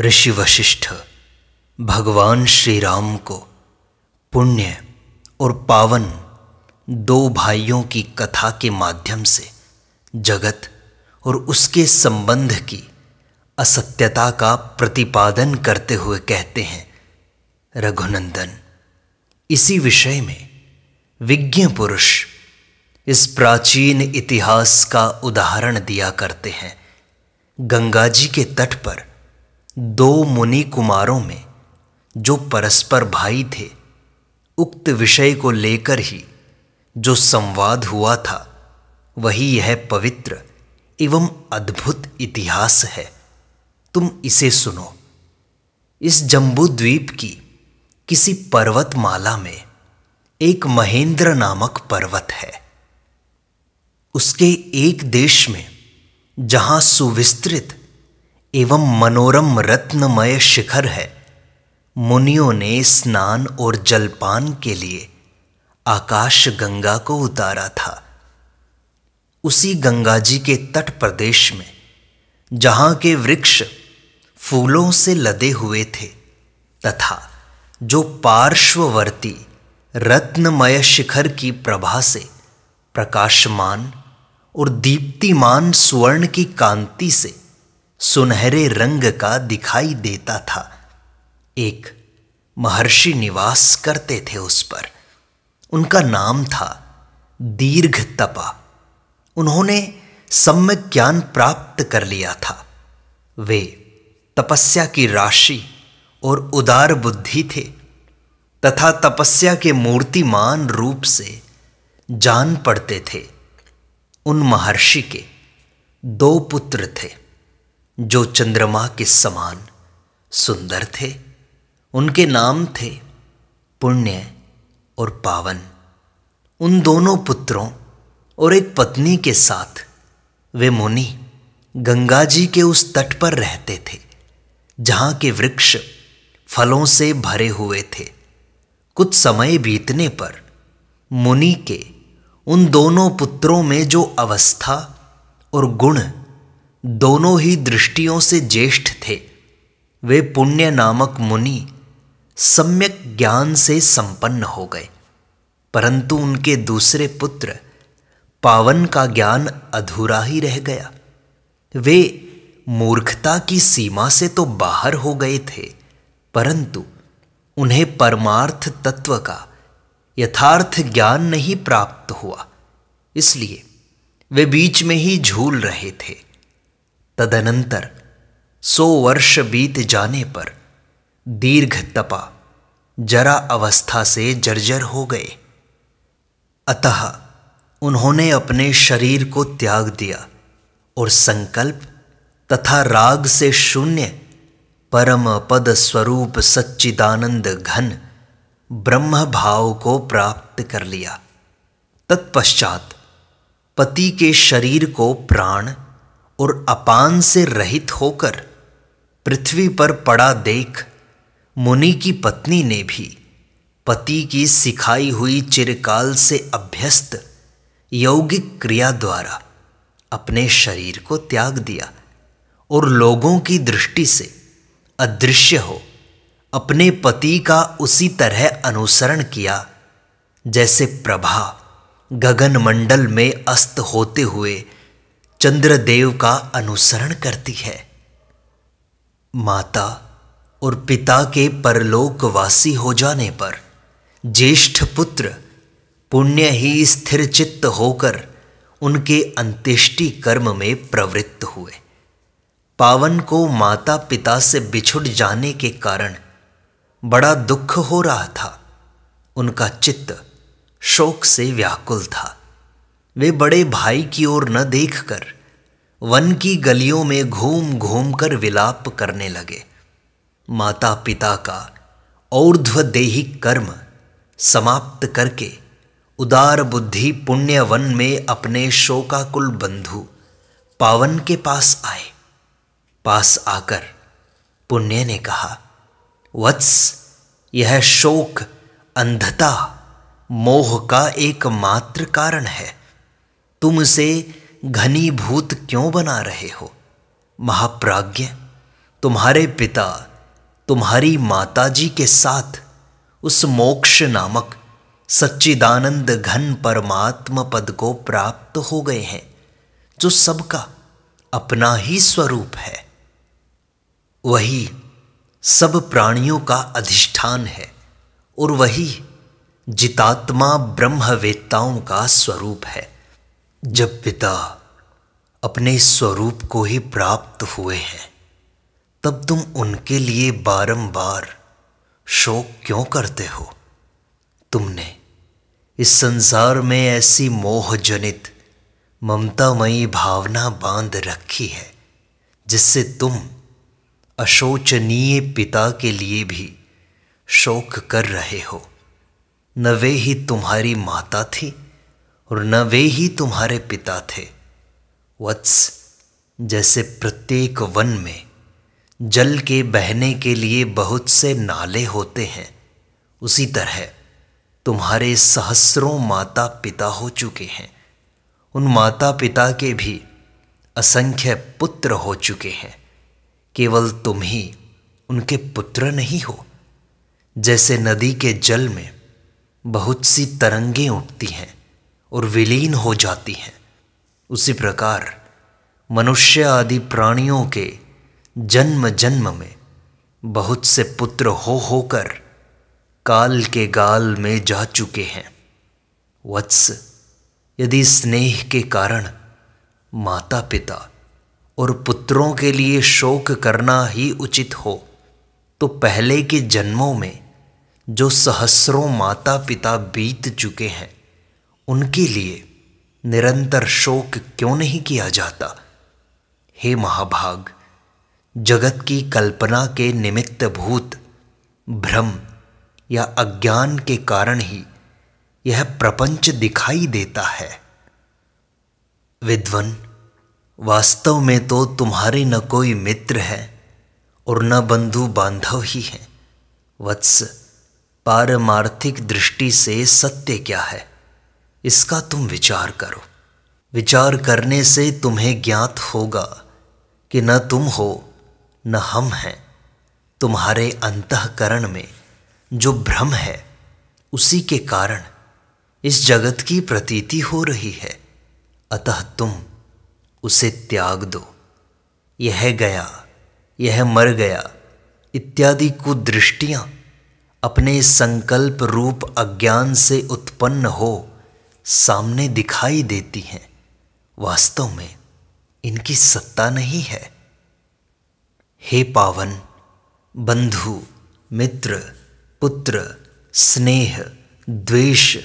ऋषि वशिष्ठ भगवान श्री राम को पुण्य और पावन दो भाइयों की कथा के माध्यम से जगत और उसके संबंध की असत्यता का प्रतिपादन करते हुए कहते हैं रघुनंदन इसी विषय में विज्ञ पुरुष इस प्राचीन इतिहास का उदाहरण दिया करते हैं गंगा जी के तट पर दो मुनि कुमारों में जो परस्पर भाई थे उक्त विषय को लेकर ही जो संवाद हुआ था वही यह पवित्र एवं अद्भुत इतिहास है तुम इसे सुनो इस जम्बूद्वीप की किसी पर्वतमाला में एक महेंद्र नामक पर्वत है उसके एक देश में जहां सुविस्तृत एवं मनोरम रत्नमय शिखर है मुनियों ने स्नान और जलपान के लिए आकाश गंगा को उतारा था उसी गंगा जी के तट प्रदेश में जहाँ के वृक्ष फूलों से लदे हुए थे तथा जो पार्श्ववर्ती रत्नमय शिखर की प्रभा से प्रकाशमान और दीप्तिमान स्वर्ण की कांति से सुनहरे रंग का दिखाई देता था एक महर्षि निवास करते थे उस पर उनका नाम था दीर्घ तपा उन्होंने सम्यक ज्ञान प्राप्त कर लिया था वे तपस्या की राशि और उदार बुद्धि थे तथा तपस्या के मूर्तिमान रूप से जान पड़ते थे उन महर्षि के दो पुत्र थे जो चंद्रमा के समान सुंदर थे उनके नाम थे पुण्य और पावन उन दोनों पुत्रों और एक पत्नी के साथ वे मुनि गंगा जी के उस तट पर रहते थे जहाँ के वृक्ष फलों से भरे हुए थे कुछ समय बीतने पर मुनि के उन दोनों पुत्रों में जो अवस्था और गुण दोनों ही दृष्टियों से ज्येष्ठ थे वे पुण्य नामक मुनि सम्यक ज्ञान से संपन्न हो गए परंतु उनके दूसरे पुत्र पावन का ज्ञान अधूरा ही रह गया वे मूर्खता की सीमा से तो बाहर हो गए थे परंतु उन्हें परमार्थ तत्व का यथार्थ ज्ञान नहीं प्राप्त हुआ इसलिए वे बीच में ही झूल रहे थे तदनंतर सौ वर्ष बीत जाने पर दीर्घ तपा जरा अवस्था से जर्जर हो गए अतः उन्होंने अपने शरीर को त्याग दिया और संकल्प तथा राग से शून्य परम पद स्वरूप सच्चिदानंद घन ब्रह्म भाव को प्राप्त कर लिया तत्पश्चात पति के शरीर को प्राण और अपान से रहित होकर पृथ्वी पर पड़ा देख मुनि की पत्नी ने भी पति की सिखाई हुई चिरकाल से अभ्यस्त यौगिक क्रिया द्वारा अपने शरीर को त्याग दिया और लोगों की दृष्टि से अदृश्य हो अपने पति का उसी तरह अनुसरण किया जैसे प्रभा गगनमंडल में अस्त होते हुए चंद्रदेव का अनुसरण करती है माता और पिता के परलोकवासी हो जाने पर ज्येष्ठ पुत्र पुण्य ही स्थिर चित्त होकर उनके अंत्येष्टि कर्म में प्रवृत्त हुए पावन को माता पिता से बिछुड़ जाने के कारण बड़ा दुख हो रहा था उनका चित्त शोक से व्याकुल था वे बड़े भाई की ओर न देखकर वन की गलियों में घूम घूम कर विलाप करने लगे माता पिता का देहिक कर्म समाप्त करके उदार बुद्धि पुण्य वन में अपने शोकाकुल बंधु पावन के पास आए पास आकर पुण्य ने कहा वत्स यह शोक अंधता मोह का एकमात्र कारण है तुम उसे घनीभूत क्यों बना रहे हो महाप्राज्ञ तुम्हारे पिता तुम्हारी माताजी के साथ उस मोक्ष नामक सच्चिदानंद घन परमात्म पद को प्राप्त हो गए हैं जो सबका अपना ही स्वरूप है वही सब प्राणियों का अधिष्ठान है और वही जितात्मा ब्रह्मवेत्ताओं का स्वरूप है जब पिता अपने स्वरूप को ही प्राप्त हुए हैं तब तुम उनके लिए बारंबार शोक क्यों करते हो तुमने इस संसार में ऐसी मोहजनित ममतामयी भावना बांध रखी है जिससे तुम अशोचनीय पिता के लिए भी शोक कर रहे हो न वे ही तुम्हारी माता थी और न वे ही तुम्हारे पिता थे वत्स जैसे प्रत्येक वन में जल के बहने के लिए बहुत से नाले होते हैं उसी तरह तुम्हारे सहस्रों माता पिता हो चुके हैं उन माता पिता के भी असंख्य पुत्र हो चुके हैं केवल तुम ही उनके पुत्र नहीं हो जैसे नदी के जल में बहुत सी तरंगे उठती हैं और विलीन हो जाती हैं उसी प्रकार मनुष्य आदि प्राणियों के जन्म जन्म में बहुत से पुत्र हो होकर काल के गाल में जा चुके हैं वत्स यदि स्नेह के कारण माता पिता और पुत्रों के लिए शोक करना ही उचित हो तो पहले के जन्मों में जो सहस्रों माता पिता बीत चुके हैं उनके लिए निरंतर शोक क्यों नहीं किया जाता हे महाभाग जगत की कल्पना के निमित्त भूत भ्रम या अज्ञान के कारण ही यह प्रपंच दिखाई देता है विद्वन वास्तव में तो तुम्हारे न कोई मित्र है और न बंधु बांधव ही हैं वत्स पारमार्थिक दृष्टि से सत्य क्या है इसका तुम विचार करो विचार करने से तुम्हें ज्ञात होगा कि न तुम हो न हम हैं तुम्हारे अंतकरण में जो भ्रम है उसी के कारण इस जगत की प्रतीति हो रही है अतः तुम उसे त्याग दो यह गया यह मर गया इत्यादि कुदृष्टियाँ अपने संकल्प रूप अज्ञान से उत्पन्न हो सामने दिखाई देती हैं वास्तव में इनकी सत्ता नहीं है हे पावन बंधु मित्र पुत्र स्नेह द्वेष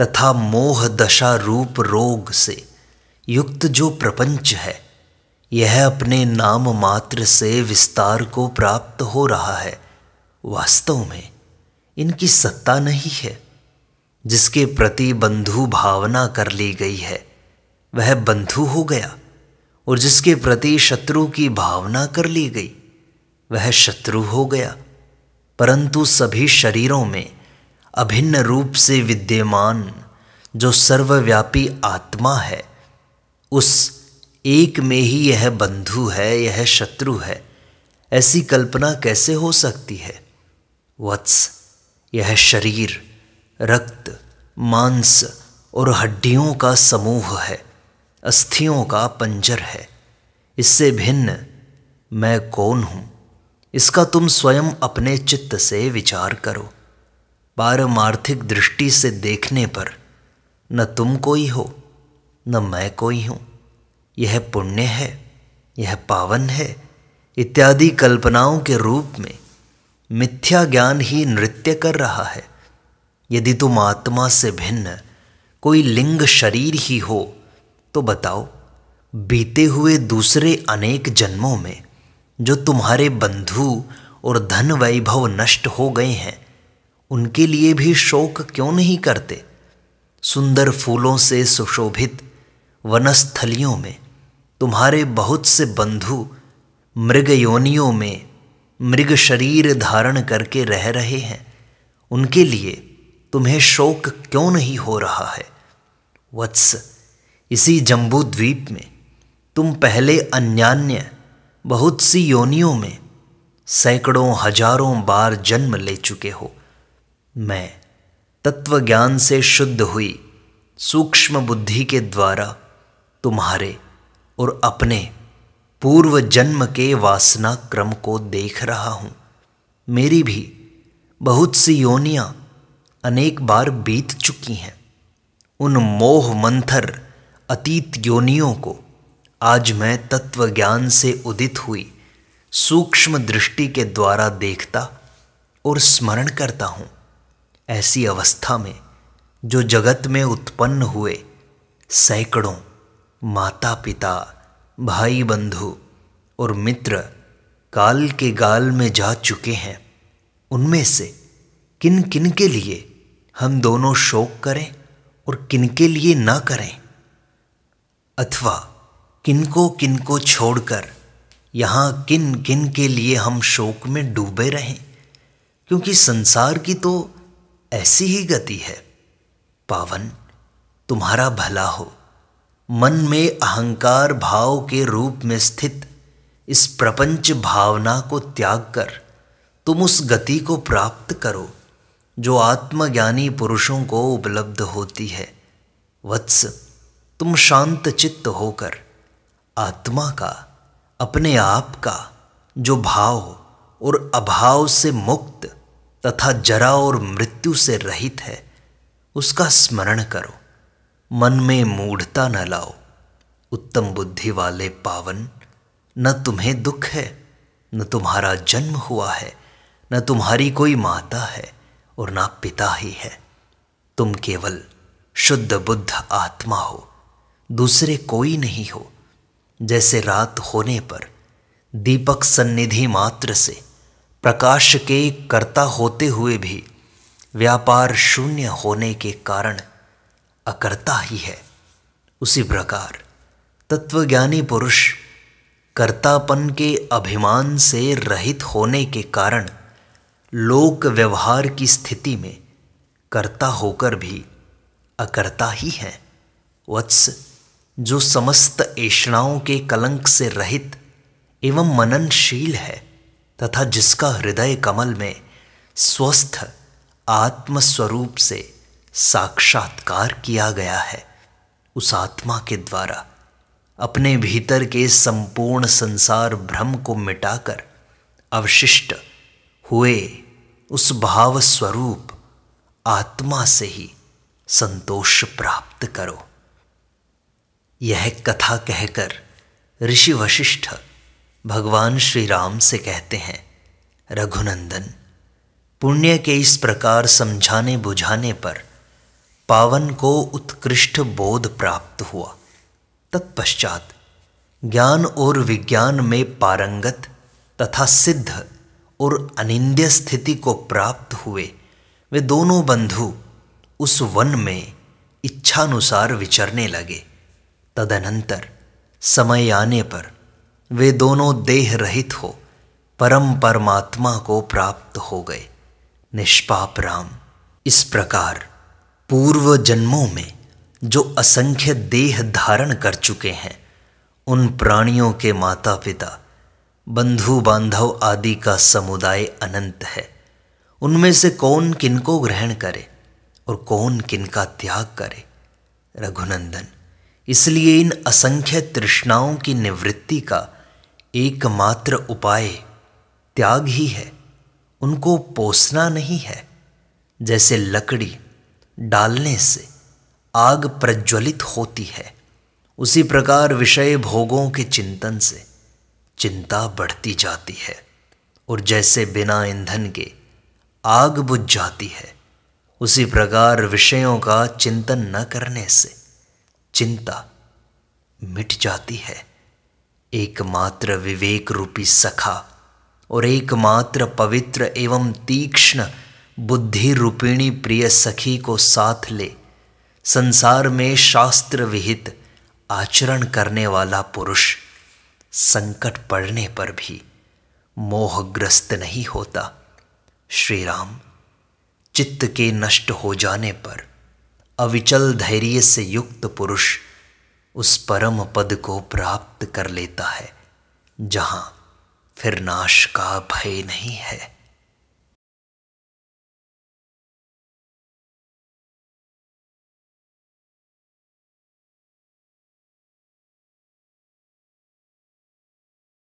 तथा मोह दशा रूप रोग से युक्त जो प्रपंच है यह अपने नाम मात्र से विस्तार को प्राप्त हो रहा है वास्तव में इनकी सत्ता नहीं है जिसके प्रति बंधु भावना कर ली गई है वह बंधु हो गया और जिसके प्रति शत्रु की भावना कर ली गई वह शत्रु हो गया परंतु सभी शरीरों में अभिन्न रूप से विद्यमान जो सर्वव्यापी आत्मा है उस एक में ही यह बंधु है यह शत्रु है ऐसी कल्पना कैसे हो सकती है वत्स यह शरीर रक्त मांस और हड्डियों का समूह है अस्थियों का पंजर है इससे भिन्न मैं कौन हूँ इसका तुम स्वयं अपने चित्त से विचार करो पारमार्थिक दृष्टि से देखने पर न तुम कोई हो न मैं कोई हूँ यह पुण्य है यह पावन है इत्यादि कल्पनाओं के रूप में मिथ्या ज्ञान ही नृत्य कर रहा है यदि तुम आत्मा से भिन्न कोई लिंग शरीर ही हो तो बताओ बीते हुए दूसरे अनेक जन्मों में जो तुम्हारे बंधु और धन वैभव नष्ट हो गए हैं उनके लिए भी शोक क्यों नहीं करते सुंदर फूलों से सुशोभित वनस्थलियों में तुम्हारे बहुत से बंधु मृग योनियों में मृग शरीर धारण करके रह रहे हैं उनके लिए तुम्हें शोक क्यों नहीं हो रहा है वत्स इसी जम्बू द्वीप में तुम पहले अन्यान्य बहुत सी योनियों में सैकड़ों हजारों बार जन्म ले चुके हो मैं तत्व ज्ञान से शुद्ध हुई सूक्ष्म बुद्धि के द्वारा तुम्हारे और अपने पूर्व जन्म के वासना क्रम को देख रहा हूं मेरी भी बहुत सी योनियां अनेक बार बीत चुकी हैं उन मोह मंथर अतीत योनियों को आज मैं तत्व ज्ञान से उदित हुई सूक्ष्म दृष्टि के द्वारा देखता और स्मरण करता हूँ ऐसी अवस्था में जो जगत में उत्पन्न हुए सैकड़ों माता पिता भाई बंधु और मित्र काल के गाल में जा चुके हैं उनमें से किन किन के लिए हम दोनों शोक करें और किनके लिए ना करें अथवा किनको किनको छोड़कर यहाँ किन किन के लिए हम शोक में डूबे रहें क्योंकि संसार की तो ऐसी ही गति है पावन तुम्हारा भला हो मन में अहंकार भाव के रूप में स्थित इस प्रपंच भावना को त्याग कर तुम उस गति को प्राप्त करो जो आत्मज्ञानी पुरुषों को उपलब्ध होती है वत्स तुम शांत चित्त होकर आत्मा का अपने आप का जो भाव और अभाव से मुक्त तथा जरा और मृत्यु से रहित है उसका स्मरण करो मन में मूढ़ता न लाओ उत्तम बुद्धि वाले पावन न तुम्हें दुख है न तुम्हारा जन्म हुआ है न तुम्हारी कोई माता है और ना पिता ही है तुम केवल शुद्ध बुद्ध आत्मा हो दूसरे कोई नहीं हो जैसे रात होने पर दीपक सन्निधि मात्र से प्रकाश के कर्ता होते हुए भी व्यापार शून्य होने के कारण अकर्ता ही है उसी प्रकार तत्वज्ञानी पुरुष कर्तापन के अभिमान से रहित होने के कारण लोक व्यवहार की स्थिति में कर्ता होकर भी अकर्ता ही है वत्स जो समस्त ऐषणाओं के कलंक से रहित एवं मननशील है तथा जिसका हृदय कमल में स्वस्थ आत्मस्वरूप से साक्षात्कार किया गया है उस आत्मा के द्वारा अपने भीतर के संपूर्ण संसार भ्रम को मिटाकर अवशिष्ट हुए उस भाव स्वरूप आत्मा से ही संतोष प्राप्त करो यह कथा कहकर ऋषि वशिष्ठ भगवान श्री राम से कहते हैं रघुनंदन पुण्य के इस प्रकार समझाने बुझाने पर पावन को उत्कृष्ट बोध प्राप्त हुआ तत्पश्चात ज्ञान और विज्ञान में पारंगत तथा सिद्ध और अनिंद्य स्थिति को प्राप्त हुए वे दोनों बंधु उस वन में इच्छानुसार विचरने लगे तदनंतर समय आने पर वे दोनों देह रहित हो परम परमात्मा को प्राप्त हो गए निष्पाप राम इस प्रकार पूर्व जन्मों में जो असंख्य देह धारण कर चुके हैं उन प्राणियों के माता पिता बंधु बांधव आदि का समुदाय अनंत है उनमें से कौन किनको ग्रहण करे और कौन किनका त्याग करे रघुनंदन इसलिए इन असंख्य तृष्णाओं की निवृत्ति का एकमात्र उपाय त्याग ही है उनको पोसना नहीं है जैसे लकड़ी डालने से आग प्रज्वलित होती है उसी प्रकार विषय भोगों के चिंतन से चिंता बढ़ती जाती है और जैसे बिना ईंधन के आग बुझ जाती है उसी प्रकार विषयों का चिंतन न करने से चिंता मिट जाती है एकमात्र विवेक रूपी सखा और एकमात्र पवित्र एवं तीक्ष्ण बुद्धि रूपिणी प्रिय सखी को साथ ले संसार में शास्त्र विहित आचरण करने वाला पुरुष संकट पड़ने पर भी मोहग्रस्त नहीं होता श्री राम चित्त के नष्ट हो जाने पर अविचल धैर्य से युक्त पुरुष उस परम पद को प्राप्त कर लेता है जहाँ फिर नाश का भय नहीं है